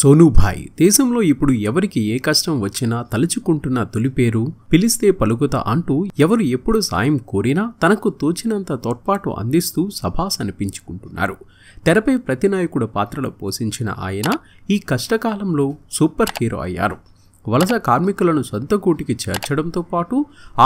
సోనూభాయ్ దేశంలో ఇప్పుడు ఎవరికి ఏ కష్టం వచ్చినా తలుచుకుంటున్న తొలి పేరు పిలిస్తే పలుకుతా అంటూ ఎవరు ఎప్పుడు సాయం కోరినా తనకు తోచినంత తోడ్పాటు అందిస్తూ సభాస్ అనిపించుకుంటున్నారు తెరపై ప్రతినాయకుడు పాత్రలు పోషించిన ఆయన ఈ కష్టకాలంలో సూపర్ హీరో అయ్యారు వలస కార్మికులను సొంత కూటికి చేర్చడంతో పాటు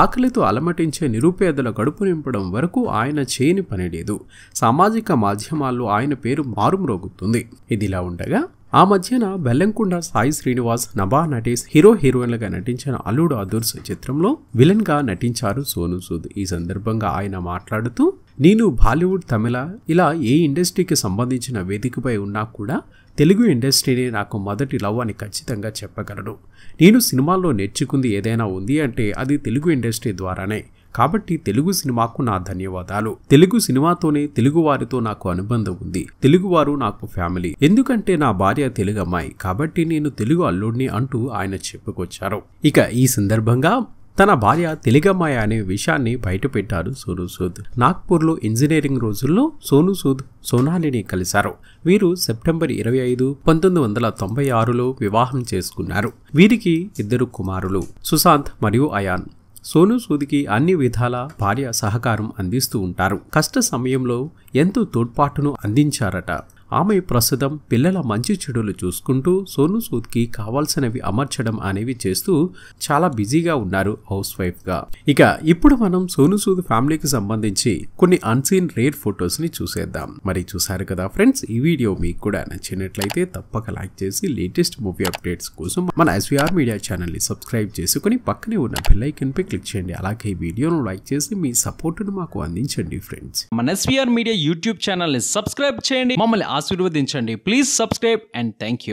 ఆకలితో అలమటించే నిరుపేదల గడుపు నింపడం వరకు ఆయన చేయని పని లేదు సామాజిక మాధ్యమాల్లో ఆయన పేరు మారుమ్రోగుతుంది ఇదిలా ఉండగా ఆ మధ్యన బెల్లంకొండ సాయి శ్రీనివాస్ నభా నటేష్ హీరో హీరోయిన్లుగా నటించిన అల్లుడు అదుర్స్ చిత్రంలో విలన్ గా నటించారు సోను సూద్ ఈ సందర్భంగా ఆయన మాట్లాడుతూ నేను బాలీవుడ్ తమిళ ఇలా ఏ ఇండస్ట్రీకి సంబంధించిన వేదికపై ఉన్నా కూడా తెలుగు ఇండస్ట్రీనే నాకు మొదటి లవ్ అని ఖచ్చితంగా చెప్పగలను నేను సినిమాల్లో నేర్చుకుంది ఏదైనా ఉంది అంటే అది తెలుగు ఇండస్ట్రీ ద్వారానే కాబట్టి తెలుగు సినిమాకు నా ధన్యవాదాలు తెలుగు సినిమాతోనే తెలుగు వారితో నాకు అనుబంధం ఉంది తెలుగువారు నాకు ఫ్యామిలీ ఎందుకంటే నా భార్య తెలుగు అమ్మాయి కాబట్టి నేను తెలుగు అల్లుడిని అంటూ ఆయన చెప్పుకొచ్చారు ఇక ఈ సందర్భంగా తన భార్య తెలుగమ్మాయ అనే విషయాన్ని బయటపెట్టారు సోను సూద్ నాగ్పూర్లో ఇంజనీరింగ్ రోజుల్లో సోను సూద్ సోనాలిని కలిశారు వీరు సెప్టెంబర్ ఇరవై ఐదు పంతొమ్మిది వందల తొంభై ఆరులో వివాహం చేసుకున్నారు వీరికి ఇద్దరు కుమారులు సుశాంత్ మరియు అయాన్ సోను సూదికి అన్ని విధాల భార్య సహకారం అందిస్తూ ఉంటారు కష్ట సమయంలో ఎంతో తోడ్పాటును అందించారట ఆమె ప్రస్తుతం పిల్లల మంచి చెడులు చూసుకుంటూ సోను సూద్కి కావాల్సినవి అమర్చడం అనేవి చేస్తూ చాలా బిజీగా ఉన్నారు హౌస్ వైఫ్గా ఇక ఇప్పుడు మనం సోను సూద్ ఫ్యామిలీకి సంబంధించి కొన్ని అన్సీన్ రేర్ ఫొటోస్ని చూసేద్దాం మరి చూసారు కదా ఫ్రెండ్స్ ఈ వీడియో మీకు కూడా నచ్చినట్లయితే తప్పక లైక్ చేసి లేటెస్ట్ మూవీ అప్డేట్స్ కోసం మన ఎస్వీఆర్ మీడియా ఛానల్ని సబ్స్క్రైబ్ చేసుకుని పక్కనే ఉన్న బెల్లైకన్పై క్లిక్ చేయండి అలాగే ఈ వీడియోను లైక్ చేసి మీ సపోర్టును మాకు అందించండి ఫ్రెండ్స్ మన ఎస్వీఆర్ మీడియా యూట్యూబ్ ఛానల్ని సబ్స్క్రైబ్ చేయండి మమ్మల్ని ఆశీర్వదించండి please subscribe and thank you